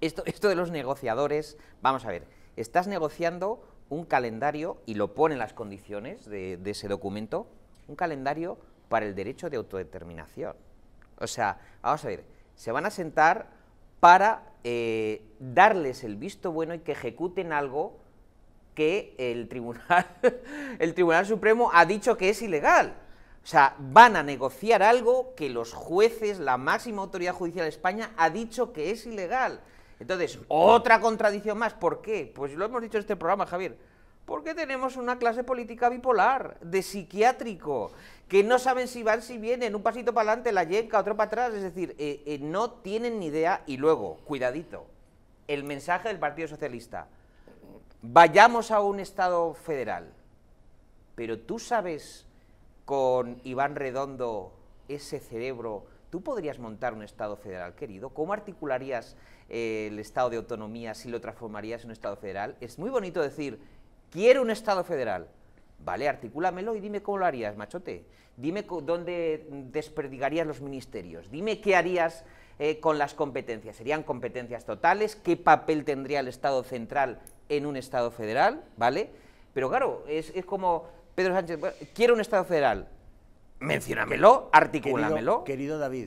Esto, de los negociadores, vamos a ver, estás negociando un calendario, y lo ponen las condiciones de, ese documento, un calendario para el derecho de autodeterminación. O sea, vamos a ver, se van a sentar para eh, darles el visto bueno y que ejecuten algo que el tribunal, el tribunal, Supremo ha dicho que es ilegal. O sea, van a negociar algo que los jueces, la máxima autoridad judicial de España, ha dicho que es ilegal. Entonces, otra contradicción más. ¿Por qué? Pues lo hemos dicho en este programa, Javier. Porque tenemos una clase política bipolar, de psiquiátrico, que no saben si van, si vienen, un pasito para adelante, la yenca, otro para atrás. Es decir, eh, eh, no tienen ni idea. Y luego, cuidadito, el mensaje del Partido Socialista. Vayamos a un Estado federal. Pero tú sabes con Iván Redondo ese cerebro ¿Tú podrías montar un Estado federal, querido? ¿Cómo articularías eh, el Estado de autonomía si lo transformarías en un Estado federal? Es muy bonito decir, quiero un Estado federal. Vale, articúlamelo y dime cómo lo harías, machote. Dime dónde desperdigarías los ministerios. Dime qué harías eh, con las competencias. ¿Serían competencias totales? ¿Qué papel tendría el Estado central en un Estado federal? ¿Vale? Pero claro, es, como Pedro Sánchez, quiero un Estado federal. Menciónamelo, articúlamelo. querido David,